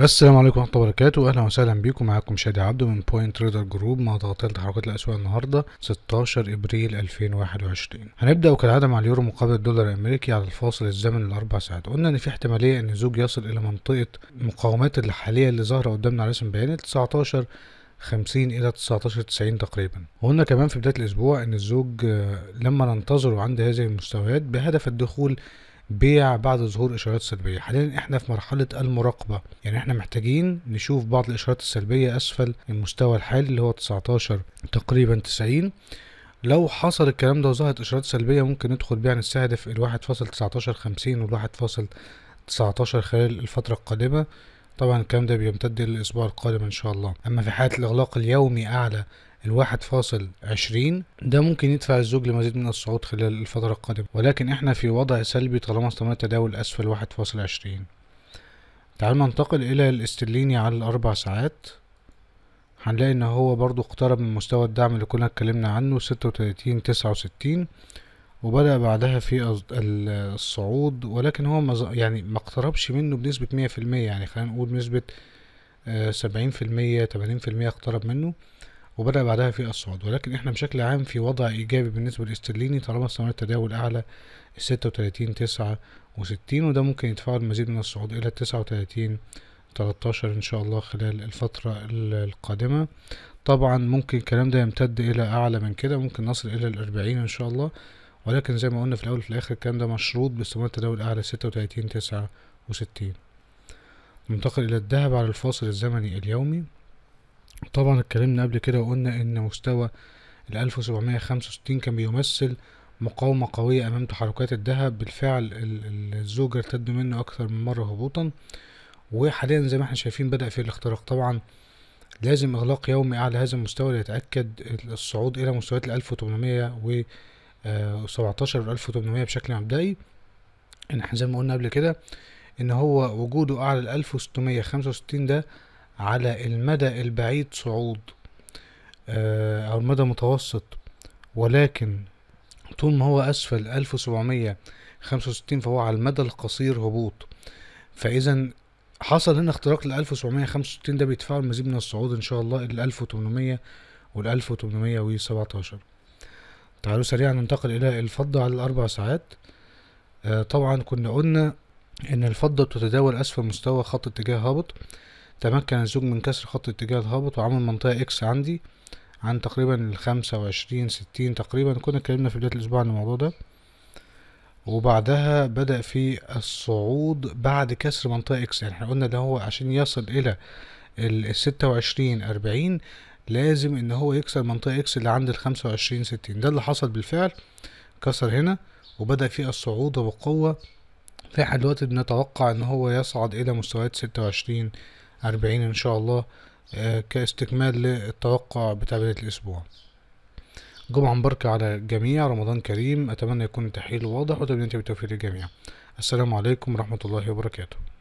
السلام عليكم ورحمه الله وبركاته اهلا وسهلا بيكم معاكم شادي عبده من بوينت تريدر جروب مع تغطيه تحركات الاسواق النهارده 16 ابريل 2021 هنبدا وكالعاده مع اليورو مقابل الدولار الامريكي على الفاصل الزمني الاربع ساعات قلنا ان في احتماليه ان زوج يصل الى منطقه المقاومات الحاليه اللي ظاهره قدامنا على رسم بيانات 19 50 الى 19 90 تقريبا وقلنا كمان في بدايه الاسبوع ان الزوج آه، لما ننتظره عند هذه المستويات بهدف الدخول بيع بعد ظهور اشارات سلبيه حاليا احنا في مرحله المراقبه يعني احنا محتاجين نشوف بعض الاشارات السلبيه اسفل المستوى الحالي اللي هو 19 تقريبا 90 لو حصل الكلام ده وظهرت اشارات سلبيه ممكن ندخل بيع نستهدف ال 1.1950 وال 1.19 خلال الفتره القادمه طبعا الكلام ده بيمتد للاسبوع القادم ان شاء الله اما في حاله الاغلاق اليومي اعلى الواحد فاصل عشرين ده ممكن يدفع الزوج لمزيد من الصعود خلال الفترة القادمة ولكن احنا في وضع سلبي طالما استمر التداول أسفل واحد فاصل عشرين تعال ننتقل إلى الاسترليني على الأربع ساعات هنلاقي ان هو برضو اقترب من مستوى الدعم اللي كنا اتكلمنا عنه ستة وتلاتين تسعة وستين وبدأ بعدها في الصعود ولكن هو يعني ما اقتربش منه بنسبة مية في المية يعني خلينا نقول بنسبة آه، سبعين في المية تمانين في المية اقترب منه وبدأ بعدها في الصعود ولكن احنا بشكل عام في وضع إيجابي بالنسبة للاسترليني طالما استمر التداول أعلى الستة وتلاتين تسعة وستين وده ممكن يتفاعل مزيد من الصعود إلى تسعة وتلاتين تلتاشر إن شاء الله خلال الفترة القادمة طبعا ممكن الكلام ده يمتد إلى أعلى من كده ممكن نصل إلى الأربعين إن شاء الله ولكن زي ما قلنا في الأول وفي الآخر الكلام ده مشروط باستمرار التداول أعلى ستة وتلاتين تسعة وستين ننتقل إلى الذهب على الفاصل الزمني اليومي طبعا اتكلمنا قبل كده وقلنا ان مستوى ال 1765 كان بيمثل مقاومة قوية أمام تحركات الذهب بالفعل الزوج ارتد منه أكثر من مرة هبوطا وحاليا زي ما احنا شايفين بدأ في الاختراق طبعا لازم إغلاق يومي أعلى هذا المستوى ليتأكد الصعود إلى مستويات ال 1817 و 1800 بشكل مبدئي احنا زي ما قلنا قبل كده إن هو وجوده أعلى ال 1665 ده على المدى البعيد صعود آه، أو المدى المتوسط ولكن طول ما هو أسفل 1765 فهو على المدى القصير هبوط فإذا حصل هنا اختراق لل 1765 ده بيتفاعل المزيد من الصعود إن شاء الله إلى 1800 وال 1817 تعالوا سريعا ننتقل إلى الفضة على الأربع ساعات آه، طبعا كنا قلنا إن الفضة بتتداول أسفل مستوى خط اتجاه هابط تمكن الزوج من كسر خط اتجاه الهابط وعمل منطقة اكس عندي عن تقريبا الخمسة وعشرين ستين تقريبا كنا اتكلمنا في بداية الأسبوع عن الموضوع ده وبعدها بدأ في الصعود بعد كسر منطقة اكس يعني احنا قلنا ده هو عشان يصل إلى الستة وعشرين أربعين لازم ان هو يكسر منطقة اكس اللي عند الخمسة وعشرين ستين ده اللي حصل بالفعل كسر هنا وبدأ في الصعود وبقوة في حال الوقت بنتوقع ان هو يصعد الى مستويات ستة وعشرين 40 ان شاء الله آه، كاستكمال للتوقع بتاع بداية الاسبوع جمعة مباركة على الجميع رمضان كريم اتمنى يكون التحليل واضح وتمنيتي بالتوفيق للجميع السلام عليكم ورحمة الله وبركاته